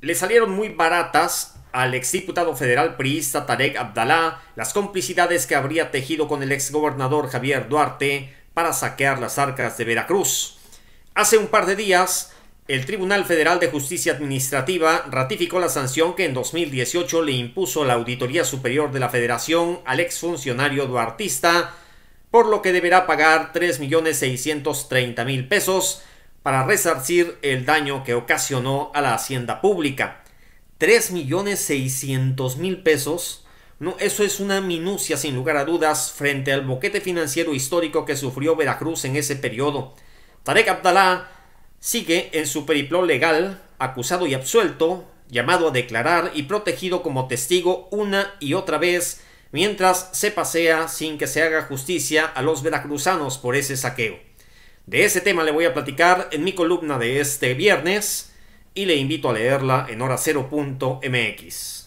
Le salieron muy baratas al exdiputado federal priista Tarek Abdalá las complicidades que habría tejido con el exgobernador Javier Duarte para saquear las arcas de Veracruz. Hace un par de días, el Tribunal Federal de Justicia Administrativa ratificó la sanción que en 2018 le impuso la Auditoría Superior de la Federación al exfuncionario duartista, por lo que deberá pagar 3.630.000 pesos para resarcir el daño que ocasionó a la hacienda pública. 3.600.000 pesos. No, eso es una minucia sin lugar a dudas frente al boquete financiero histórico que sufrió Veracruz en ese periodo. Tarek Abdalá sigue en su periplo legal, acusado y absuelto, llamado a declarar y protegido como testigo una y otra vez mientras se pasea sin que se haga justicia a los veracruzanos por ese saqueo. De ese tema le voy a platicar en mi columna de este viernes y le invito a leerla en hora 0.mx.